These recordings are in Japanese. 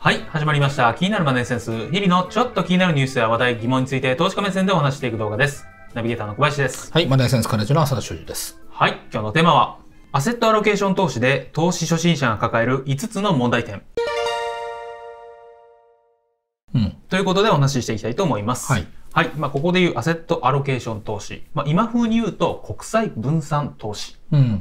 はい、始まりました。気になるマネーセンス。日々のちょっと気になるニュースや話題、疑問について投資家目線でお話していく動画です。ナビゲーターの小林です。はい、マネーセンス彼女の浅田修司です。はい、今日のテーマは、アセットアロケーション投資で投資初心者が抱える5つの問題点。うん。ということでお話ししていきたいと思います。はい。はい。まあ、ここでいうアセットアロケーション投資。まあ、今風に言うと国際分散投資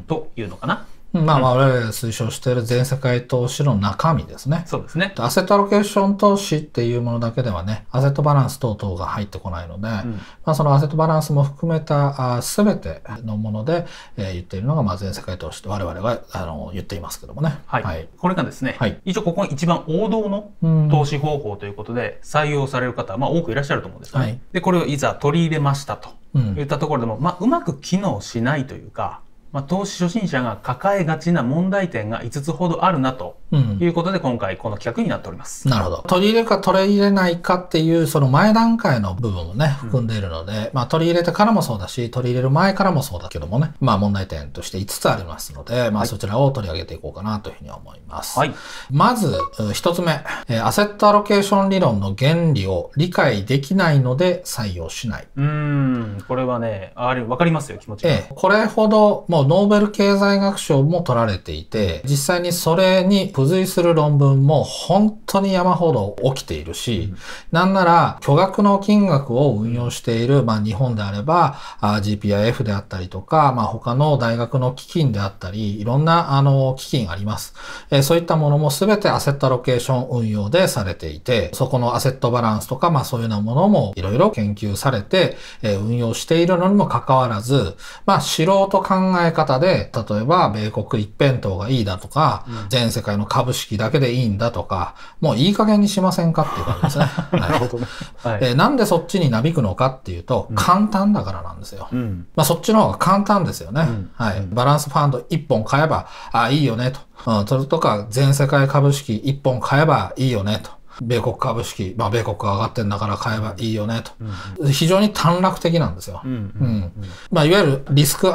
というのかな。うんまあ、我々が推奨している全世界投資の中身ですね。そうですね。アセットアロケーション投資っていうものだけではね、アセットバランス等々が入ってこないので、うん、まあ、そのアセットバランスも含めた全てのもので、えー、言っているのがまあ全世界投資と我々はあの言っていますけどもね。はい。はい、これがですね、はい、一応ここが一番王道の投資方法ということで、採用される方はまあ多くいらっしゃると思うんですね。はい、で、これをいざ取り入れましたと。うん、いったところでも、まあ、うまく機能しないというか、まあ、投資初心者が抱えがちな問題点が5つほどあるなということで、今回この企画になっております、なるほど取り入れるか取り入れないかっていうその前段階の部分をね含んでいるので、うん、まあ、取り入れてからもそうだし取り入れる前からもそうだけどもね、まあ、問題点として5つありますので、まあ、そちらを取り上げていこうかなというふうに思います、はい、まず1つ目えアセットアロケーション理論の原理を理解できないので採用しないうんこれはねあれわかりますよ気持ちが、ええ、これほどもうノーベル経済学賞も取られていて、実際にそれに付随する論文も本当に山ほど起きているし、うん、なんなら巨額の金額を運用している、まあ、日本であれば、GPIF であったりとか、まあ、他の大学の基金であったり、いろんなあの基金あります。えー、そういったものも全てアセットアロケーション運用でされていて、そこのアセットバランスとか、まあそういうようなものもいろいろ研究されて、えー、運用しているのにもかかわらず、まあ素人考ええ方で、例えば米国一辺倒がいいだとか、うん、全世界の株式だけでいいんだとか、もういい加減にしませんかっていう感じですね。なるほどね、はいえー。なんでそっちになびくのかっていうと、簡単だからなんですよ。うん、まあ、そっちの方が簡単ですよね。うん、はい。バランスファンド一本買えば、あ、いいよねと。うん、それとか、全世界株式一本買えばいいよねと。米国株式、まあ、米国が上がってんだから買えばいいよねと。うん、非常に短絡的なんですよ。うん。まあ、いわゆるリスクリ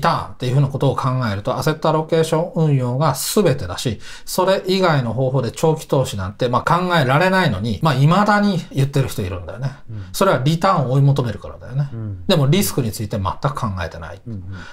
ターンっていうふうなことを考えると、アセットアロケーション運用が全てだし、それ以外の方法で長期投資なんて、まあ、考えられないのに、まあ、未だに言ってる人いるんだよね。それはリターンを追い求めるからだよね。でも、リスクについて全く考えてない。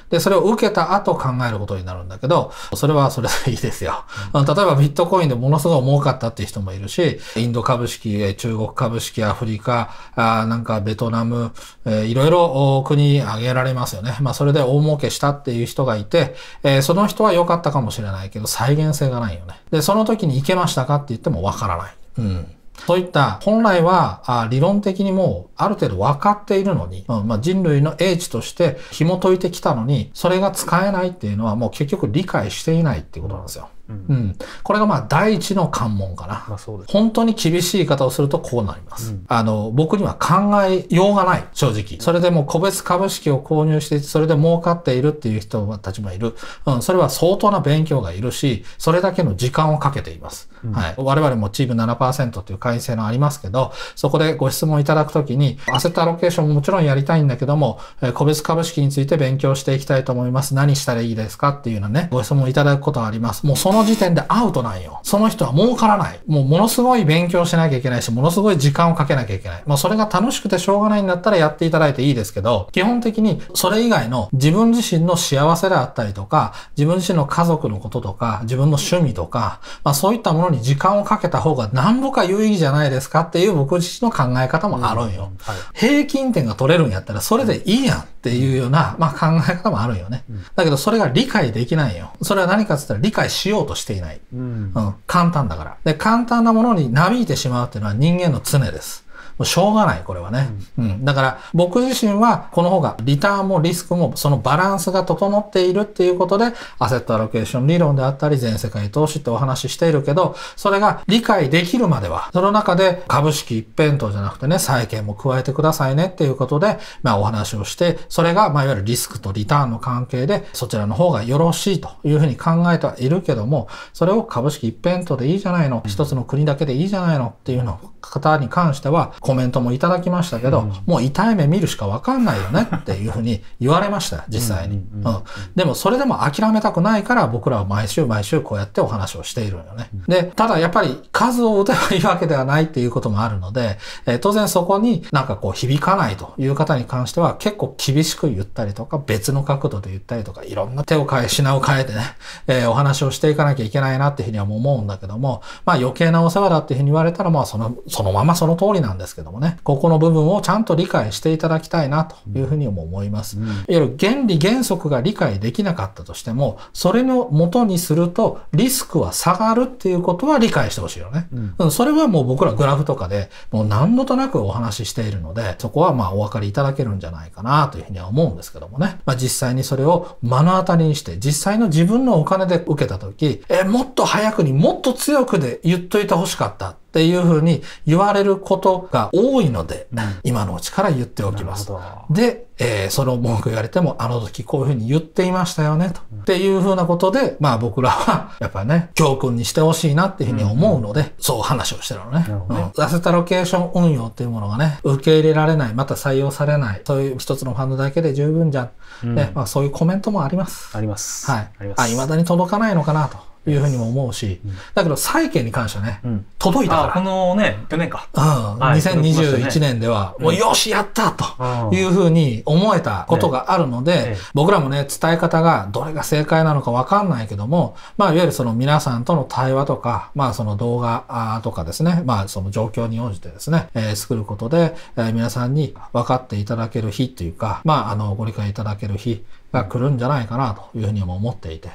で、それを受けた後考えることになるんだけど、それはそれでいいですよ。例えば、ビットコインでものすごい儲かったっていう人もいるし、インド株式、中国株式、アフリカ、あなんかベトナム、えー、いろいろ国挙げられますよね。まあそれで大儲けしたっていう人がいて、えー、その人は良かったかもしれないけど再現性がないよね。で、その時に行けましたかって言ってもわからない。うん。そういった本来は理論的にもうある程度分かっているのに、うんまあ、人類の英知として紐解いてきたのにそれが使えないっていうのはもう結局理解していないっていうことなんですよ。うん、これがまあ第一の関門かな、まあ、本当に厳しい言い方をするとこうなります、うん、あの僕には考えようがない正直それでも個別株式を購入してそれで儲かっているっていう人たちもいる、うん、それは相当な勉強がいるしそれだけの時間をかけていますはい。我々もチーム7%という会員制のありますけど、そこでご質問いただくときに、アセットアロケーションももちろんやりたいんだけども、個別株式について勉強していきたいと思います。何したらいいですかっていうのね、ご質問いただくことはあります。もうその時点でアウトなんよ。その人は儲からない。もうものすごい勉強しなきゃいけないし、ものすごい時間をかけなきゃいけない。まあそれが楽しくてしょうがないんだったらやっていただいていいですけど、基本的にそれ以外の自分自身の幸せであったりとか、自分自身の家族のこととか、自分の趣味とか、まあそういったものに時間をかけた方がなんぼか有意義じゃないですかっていう僕自身の考え方もあるんよ。うんはい、平均点が取れるんやったらそれでいいやんっていうような、まあ、考え方もあるんよね。だけどそれが理解できないよ。それは何かって言ったら理解しようとしていない。うん、簡単だから。で、簡単なものになびいてしまうっていうのは人間の常です。うしょうがない、これはね。うん。だから、僕自身は、この方が、リターンもリスクも、そのバランスが整っているっていうことで、アセットアロケーション理論であったり、全世界投資ってお話ししているけど、それが理解できるまでは、その中で、株式一辺倒じゃなくてね、債券も加えてくださいねっていうことで、まあ、お話をして、それが、まあ、いわゆるリスクとリターンの関係で、そちらの方がよろしいというふうに考えてはいるけども、それを株式一辺倒でいいじゃないの、一つの国だけでいいじゃないのっていうのを方に関してはコメントもいただきましたけど、うん、もう痛い目見るしかわかんないよねっていうふうに言われました、実際に。うん、うんでもそれでも諦めたくないから僕らは毎週毎週こうやってお話をしているよね。で、ただやっぱり数を打てばいいわけではないっていうこともあるので、えー、当然そこになんかこう響かないという方に関しては結構厳しく言ったりとか別の角度で言ったりとかいろんな手を変え品を変えてね、えー、お話をしていかなきゃいけないなっていうふうには思うんだけども、まあ余計なお世話だっていうふうに言われたらまあそのそのままその通りなんですけどもね、ここの部分をちゃんと理解していただきたいなというふうにも思います。うん、いわゆる原理原則が理解できなかったとしても、それの元にするとリスクは下がるっていうことは理解してほしいよね。うん、それはもう僕らグラフとかでもう何度となくお話ししているので、そこはまあお分かりいただけるんじゃないかなというふうには思うんですけどもね。まあ、実際にそれを目の当たりにして、実際の自分のお金で受けた時、え、もっと早くにもっと強くで言っといてほしかった。っていうふうに言われることが多いので、うん、今のうちから言っておきます。で、えー、その文句言われても、あの時こういうふうに言っていましたよね、と。うん、っていうふうなことで、まあ僕らは、やっぱね、教訓にしてほしいなっていうふうに思うので、うんうん、そう話をしてるのね。ねうん、アセタロケーション運用っていうものがね、受け入れられない、また採用されない、そういう一つのファンドだけで十分じゃん。うん、まあ、そういうコメントもあります。あります。はい。あります。あ、未だに届かないのかなと。いうふうにも思うし、だけど債券に関してはね、届いたから。このね、去年か。うん、2021年では、もうよし、やったというふうに思えたことがあるので、僕らもね、伝え方がどれが正解なのかわかんないけども、まあ、いわゆるその皆さんとの対話とか、まあ、その動画とかですね、まあ、その状況に応じてですね、え作ることで、え皆さんに分かっていただける日というか、まあ、あの、ご理解いただける日が来るんじゃないかなというふうにも思っていて、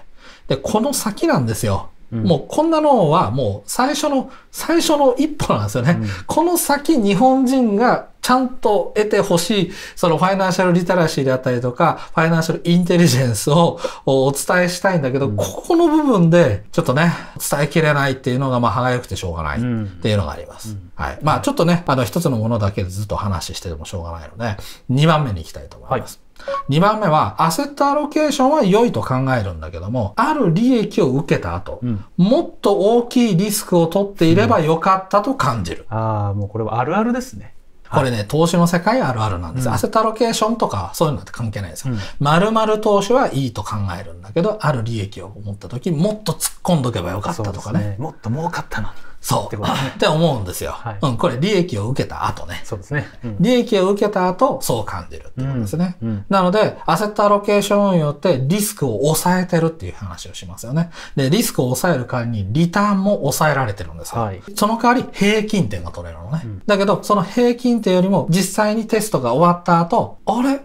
で、この先なんですよ。うん、もうこんなのはもう最初の、最初の一歩なんですよね。うん、この先日本人がちゃんと得てほしい、そのファイナンシャルリテラシーであったりとか、ファイナンシャルインテリジェンスをお伝えしたいんだけど、うん、ここの部分でちょっとね、伝えきれないっていうのがまあ歯がゆくてしょうがないっていうのがあります。はい。まあちょっとね、あの一つのものだけでずっと話しててもしょうがないので、2番目に行きたいと思います。はい2番目は、アセットアロケーションは良いと考えるんだけども、ある利益を受けた後、うん、もっと大きいリスクを取っていれば良かったと感じる。うん、ああ、もうこれはあるあるですね。これね、投資の世界あるあるなんです。うん、アセットアロケーションとかそういうのって関係ないですよ。まるまる投資はいいと考えるんだけど、ある利益を持った時、もっと突っ込んどけばよかったとかね。ねもっと儲かったのに。そう。って思うんですよ。はい、うん、これ利益を受けた後ね。そうですね。うん、利益を受けた後、そう感じるってことですね。うんうん、なので、アセットアロケーション運用ってリスクを抑えてるっていう話をしますよね。で、リスクを抑える代わりにリターンも抑えられてるんですよ。はい、その代わり平均点が取れるのね。だけど、その平均点よりも実際にテストが終わった後、あれ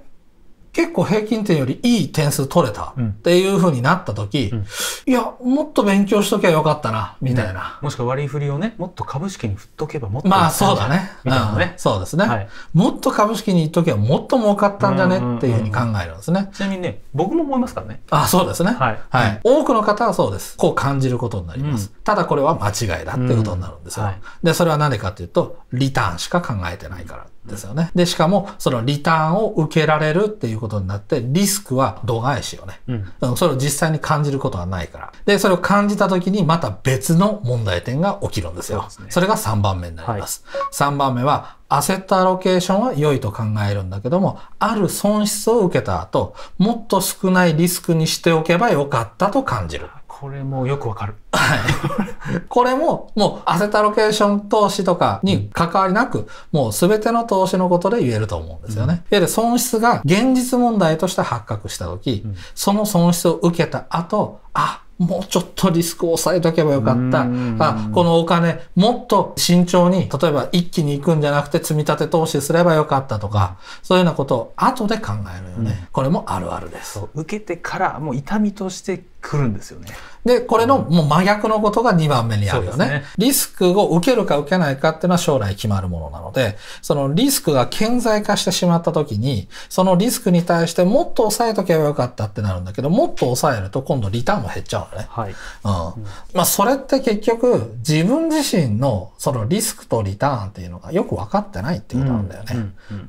結構平均点よりいい点数取れたっていうふうになった時、うん、いや、もっと勉強しときゃよかったな、みたいな。もしくは割り振りをね、もっと株式に振っとけばもっとまあそうだね。なるほどね、うん、そうですね、はい、もっと株式に行っときゃもっと儲かったんじゃねっていうふうに考えるんですね。ちなみにね、僕も思いますからね。あ、そうですね。はい。はい。多くの方はそうです。こう感じることになります。ただこれは間違いだっていうことになるんですよ。うんはい、で、それは何でかっていうと、リターンしか考えてないからですよね。で、しかも、そのリターンを受けられるっていうことになって、リスクは度外視よね。うん、それを実際に感じることはないから。で、それを感じた時にまた別の問題点が起きるんですよ。そ、ね、れが3番目になります。はい、3番目は、アセットアロケーションは良いと考えるんだけども、ある損失を受けた後、もっと少ないリスクにしておけばよかったと感じる。これもよくわかる。はい。これも、もうアセタロケーション投資とかに関わりなく、もう全ての投資のことで言えると思うんですよね。うん、い損失が現実問題として発覚したとき、うん、その損失を受けた後、あ、もうちょっとリスクを抑えとけばよかった。あ、このお金、もっと慎重に、例えば一気に行くんじゃなくて積み立て投資すればよかったとか、そういうようなことを後で考えるよね。うん、これもあるあるです。受けてから、もう痛みとして来るんですよね。で、これのもう真逆のことが2番目にあるよね。ねリスクを受けるか受けないかっていうのは将来決まるものなので、そのリスクが顕在化してしまった時に、そのリスクに対してもっと抑えとけばよかったってなるんだけど、もっと抑えると今度リターンも減っちゃうのね。はい。うん。まあ、それって結局自分自身のそのリスクとリターンっていうのがよく分かってないってことなんだよね。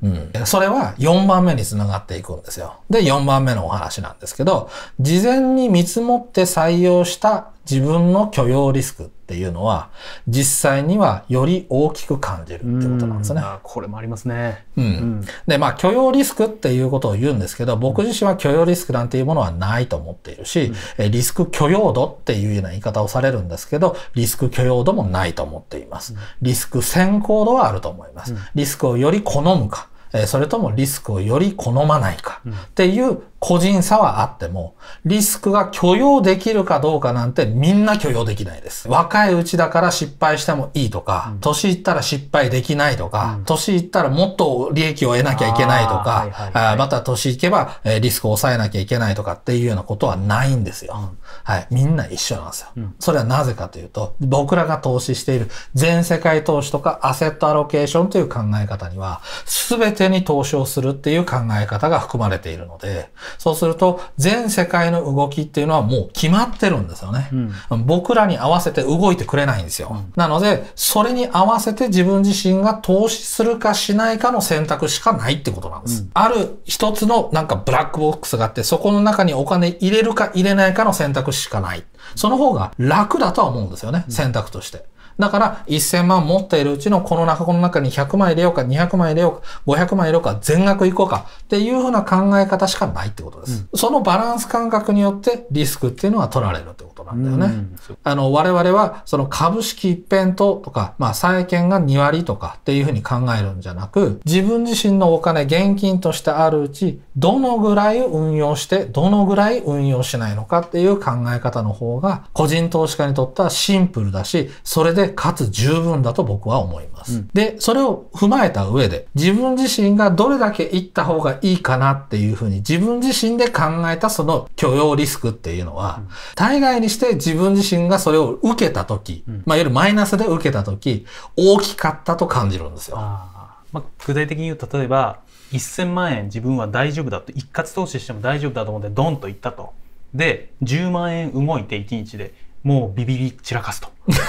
うん。うん、それは4番目につながっていくんですよ。で、4番目のお話なんですけど、事前に見つもって採用した自分の許容リスクっていうのは実際にはより大きく感じるってことなんですね。これもありますね。うん。で、まあ許容リスクっていうことを言うんですけど、僕自身は許容リスクなんていうものはないと思っているし、うん、リスク許容度っていうような言い方をされるんですけど、リスク許容度もないと思っています。リスク先行度はあると思います。リスクをより好むか。それともリスクをより好まないかっていう個人差はあっても、リスクが許容できるかどうかなんてみんな許容できないです。若いうちだから失敗してもいいとか、うん、年いったら失敗できないとか、うん、年いったらもっと利益を得なきゃいけないとか、あ、また年いけばリスクを抑えなきゃいけないとかっていうようなことはないんですよ。うん、はい。みんな一緒なんですよ。それはなぜかというと、僕らが投資している全世界投資とかアセットアロケーションという考え方には、全てに投資をするっていう考え方が含まれているので、そうすると、全世界の動きっていうのはもう決まってるんですよね。うん、僕らに合わせて動いてくれないんですよ。うん、なので、それに合わせて自分自身が投資するかしないかの選択しかないってことなんです。うん、ある一つのなんかブラックボックスがあって、そこの中にお金入れるか入れないかの選択しかない。その方が楽だとは思うんですよね、選択として。だから1000万持っているうちのこの中、この中に100枚入れようか、200枚入れようか、500枚入れようか、全額いこうかっていうふうな考え方しかないってことです。うん、そのバランス感覚によってリスクっていうのは取られるってことなんだよね。あの、我々はその株式一辺倒とか、まあ債券が2割とかっていうふうに考えるんじゃなく、自分自身のお金、現金としてあるうち、どのぐらい運用して、どのぐらい運用しないのかっていう考え方の方が、個人投資家にとってはシンプルだし、それでかつ十分だと僕は思います。うん、で、それを踏まえた上で、自分自身がどれだけ行った方がいいかなっていうふうに自分自身で考えたその許容リスクっていうのは、うん、大概にして自分自身がそれを受けた時、うん、まあ、いわゆるマイナスで受けた時、大きかったと感じるんですよ。あまあ、具体的に言うと、例えば、1000万円自分は大丈夫だと、一括投資しても大丈夫だと思ってドンと行ったと。で、10万円動いて1日で、もうビビり散らかすと。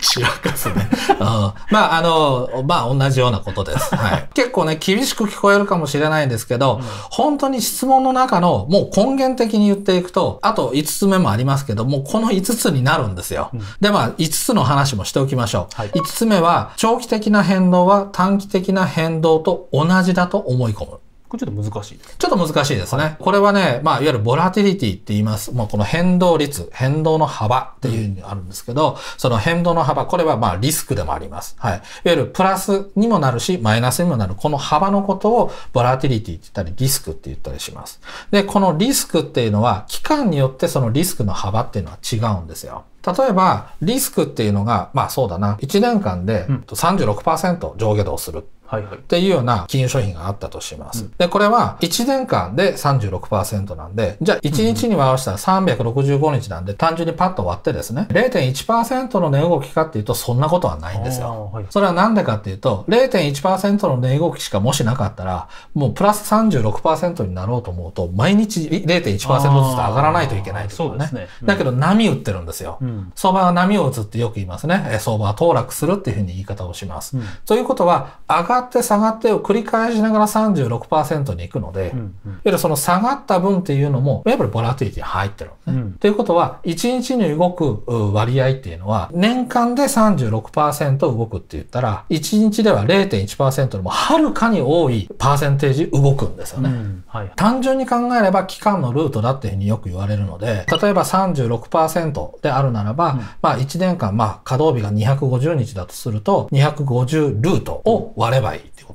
し らかすね。うん。まあ、あの、まあ、同じようなことです。はい。結構ね、厳しく聞こえるかもしれないんですけど、うん、本当に質問の中の、もう根源的に言っていくと、あと5つ目もありますけど、もうこの5つになるんですよ。うん、で、まあ、5つの話もしておきましょう。はい、5つ目は、長期的な変動は短期的な変動と同じだと思い込む。これちょっと難しいちょっと難しいですね。はい、これはね、まあ、いわゆるボラティリティって言います。まあ、この変動率、変動の幅っていうのがあるんですけど、うん、その変動の幅、これはまあ、リスクでもあります。はい。いわゆるプラスにもなるし、マイナスにもなる、この幅のことをボラティリティって言ったり、リスクって言ったりします。で、このリスクっていうのは、期間によってそのリスクの幅っていうのは違うんですよ。例えば、リスクっていうのが、まあそうだな、1年間で36%上下動する。はいはい、っていうような金融商品があったとします。うん、で、これは1年間で36%なんで、じゃあ1日に回したら365日なんで、単純にパッと割ってですね、0.1%の値動きかっていうとそんなことはないんですよ。はい、それはなんでかっていうと、0.1%の値動きしかもしなかったら、もうプラス36%になろうと思うと、毎日0.1%ずつ上がらないといけないと、うですね。うん、だけど波打ってるんですよ。うん、相場は波を打つってよく言いますね。相場は騰落するっていうふうに言い方をします。ということは、上ががって下がってを繰り返しながら36%に行くので、うんうん、その下がった分っていうのも、やっぱりボラティティ入ってる、ね。と、うん、いうことは、1日に動く割合っていうのは、年間で36%動くって言ったら、1日では0.1%よりもはるかに多いパーセンテージ動くんですよね。うんはい、単純に考えれば期間のルートだっていうふうによく言われるので、例えば36%であるならば、うん、まあ1年間、まあ稼働日が250日だとすると、250ルートを割れば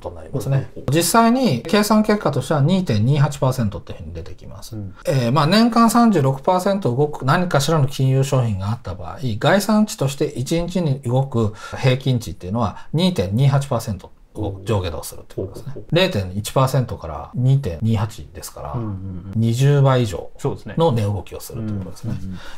ことになりますね。実際に計算結果としては2.28%って出てきます。うん、えー、まあ年間36%動く何かしらの金融商品があった場合、概算値として1日に動く平均値っていうのは2.28%。を上下動するってことですね。0.1%から2.28ですから、20倍以上の値動きをするってことですね。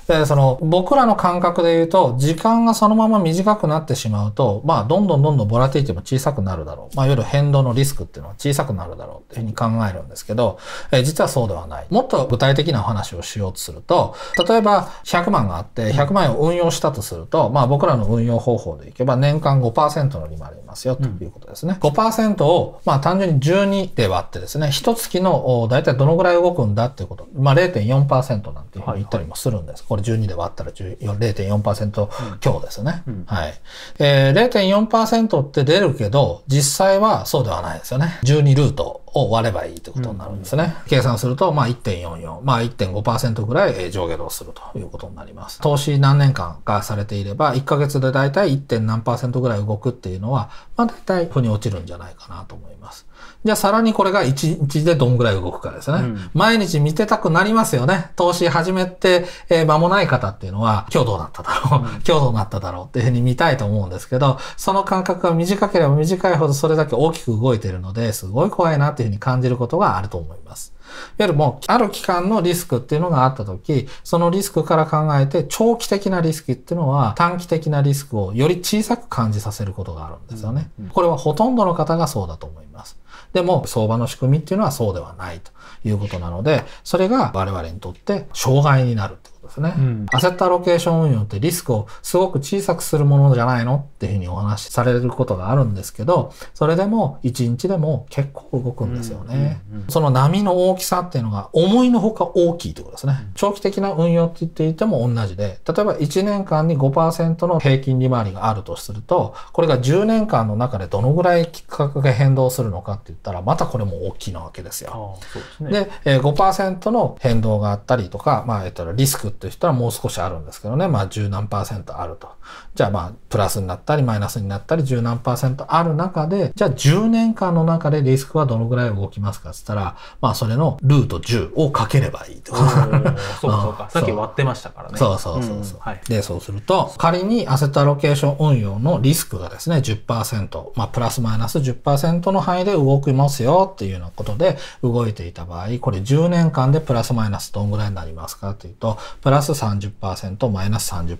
で、その僕らの感覚で言うと、時間がそのまま短くなってしまうと、まあ、どんどんどんどんボラティティも小さくなるだろう。まあ、いわゆる変動のリスクっていうのは小さくなるだろうっていうふうに考えるんですけど、え実はそうではない。もっと具体的なお話をしようとすると、例えば100万があって、100万円を運用したとすると、まあ、僕らの運用方法でいけば年間5%の利回りますよということです。ですね。5%を、まあ単純に12で割ってですね、一月の大体どのぐらい動くんだっていうこと、まあ0.4%なんていうふうに言ったりもするんです。はいはい、これ12で割ったら0.4%強ですね。うんうん、はい。えー、0.4%って出るけど、実際はそうではないですよね。12ルートを割ればいいってことになるんですね。うん、計算すると、まあ1.44、まあ1.5%ぐらい上下動するということになります。投資何年間がされていれば、1ヶ月でだいたい 1. 何ぐらい動くっていうのは、まあ大体腑に落ちるんじゃないかなと思います。じゃあさらにこれが1日でどんぐらい動くかですね。うん、毎日見てたくなりますよね。投資始めて、えー、間もない方っていうのは、今日どうなっただろう、うん、今日どうなっただろうっていうふうに見たいと思うんですけど、その感覚が短ければ短いほどそれだけ大きく動いてるので、すごい怖いなってっていうふうに感じることがあると思います。いわゆるもう、ある期間のリスクっていうのがあったとき、そのリスクから考えて、長期的なリスクっていうのは、短期的なリスクをより小さく感じさせることがあるんですよね。これはほとんどの方がそうだと思います。でも、相場の仕組みっていうのはそうではないということなので、それが我々にとって障害になるってことですね、うん。アセットアロケーション運用ってリスクをすごく小さくするものじゃないのっていうふうにお話しされることがあるんですけど、それでも1日でも結構動くんですよね。その波の大きさっていうのが思いのほか大きいってことですね。長期的な運用って言っていても同じで、例えば1年間に5%の平均利回りがあるとすると、これが10年間の中でどのぐらい価格が変動するのかって言ったら、またこれも大きいなわけですよ。ああでね、で、え5%の変動があったりとか、まあ、えっと、リスクっていう人はもう少しあるんですけどね、まあ十何パーセントあると。じゃあまあプラスになったりマイナスになったり十何パーセントある中で、じゃあ10年間の中でリスクはどのぐらい動きますかって言ったら、まあそれのルート10をかければいいと。そうかそうか。さっき割ってましたからね。そうそうそうそう。うんはい、で、そうすると、仮にアセットアロケーション運用のリスクがですね、10%、まあプラスマイナス10%の範囲で動きますよっていうようなことで動いていた場合、これ10年間でプラスマイナスどんぐらいになりますかっていうと、プラス30%、マイナス30%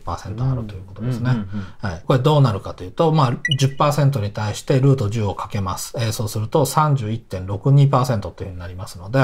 あるということですね。はい。これどうなるかというと、まあ、10%に対してルート10をかけます。えー、そうすると31.62%というふうになりますので、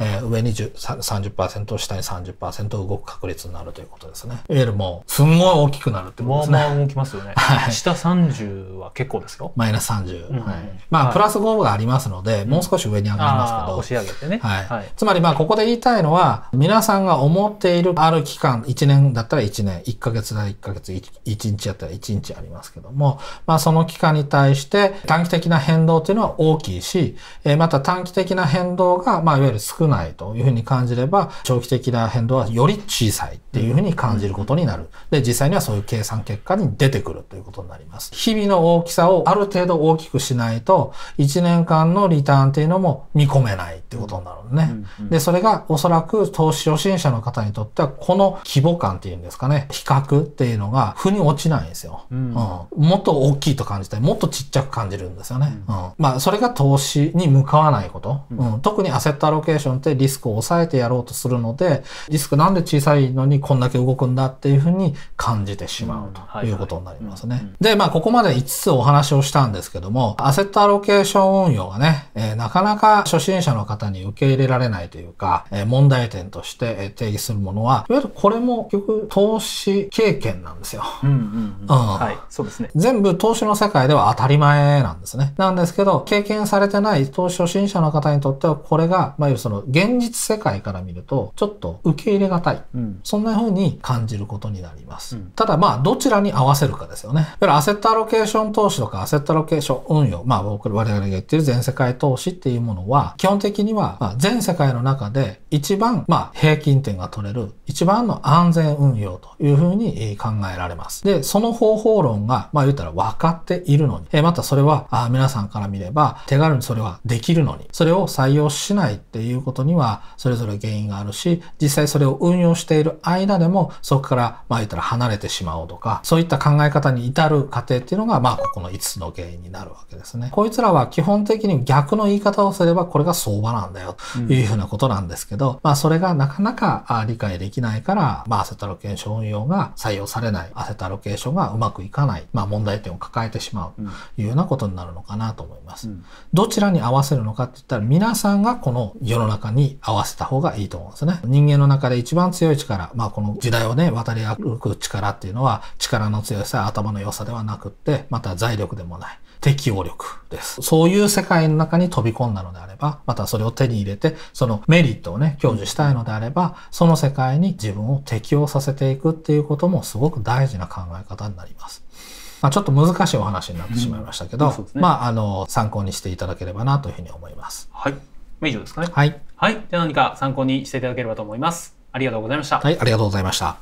えー、上に30%、下に30%動く確率になるということですね。いわゆるもう、すんごい大きくなるってことですね。まあまあ動きますよね。はい。下30は結構ですよ。マイナス30。うん、はい。まあ、プラス5がありますので、もう少し上に上がりますけど。押し上げてね。はい。はい、つまりまあ、ここで言いたいのは、皆さんが思っているある期間、1年だったら1年、1ヶ月だ1ヶ月、1日やったら1日ありますけども、まあその期間に対して短期的な変動っていうのは大きいし、えまた短期的な変動が、まあいわゆる少ないというふうに感じれば、長期的な変動はより小さいっていうふうに感じることになる。で、実際にはそういう計算結果に出てくるということになります。日々の大きさをある程度大きくしないと、1年間のリターンっていうのも見込めないってことになるね。で、それがおそらく投資初心者の方にとってはこの規模感っていうんですかね、比較っていうのが、腑に落ちないんですよ。うん、うん、もっと大きいと感じたり、もっとちっちゃく感じるんですよね。うん、うん、まあ、それが投資に向かわないこと、うん。特にアセットアロケーションってリスクを抑えてやろうとするので、リスクなんで小さいのにこんだけ動くんだっていうふうに感じてしまうということになりますね。で、まあ、ここまで5つお話をしたんですけども、アセットアロケーション運用がね、えー、なかなか初心者の方に受け入れられないというか、えー、問題点として定義するものは、いわゆるるとこれも結局投資経験なんですよ。うんうん、うんうん、はい、そうですね。全部投資の世界では当たり前なんですね。なんですけど、経験されてない投資初心者の方にとってはこれが、まあ、その現実世界から見ると、ちょっと受け入れがたい。うん、そんな風に感じることになります。うん、ただまあ、どちらに合わせるかですよね。だからアセットアロケーション投資とかアセットアロケーション運用、まあ僕我々が言ってる全世界投資っていうものは、基本的には、ま全世界の中で一番、まあ、平均点が取れる、一一番の安全運用というふうに考えられます。で、その方法論が、まあ言ったら分かっているのに、えまたそれはあ皆さんから見れば手軽にそれはできるのに、それを採用しないっていうことにはそれぞれ原因があるし、実際それを運用している間でもそこからまあ言ったら離れてしまおうとか、そういった考え方に至る過程っていうのが、まあここの5つの原因になるわけですね。こいつらは基本的に逆の言い方をすればこれが相場なんだよというふうなことなんですけど、うん、まあそれがなかなか理解できないないから、まあ、アセトアロケーション運用が採用されない、アセトアロケーションがうまくいかない、まあ、問題点を抱えてしまうというようなことになるのかなと思います。うん、どちらに合わせるのかって言ったら、皆さんがこの世の中に合わせた方がいいと思うんですね。人間の中で一番強い力、まあ、この時代をね、渡り歩く力っていうのは、力の強さ、頭の良さではなくって、また財力でもない。適応力です。そういう世界の中に飛び込んだのであれば、またそれを手に入れて、そのメリットをね、享受したいのであれば、その世界に自分を適応させていくっていうこともすごく大事な考え方になります。まあ、ちょっと難しいお話になってしまいましたけど、うんね、まあ、あの、参考にしていただければなというふうに思います。はい。以上ですかね。はい。はい。では何か参考にしていただければと思います。ありがとうございました。はい、ありがとうございました。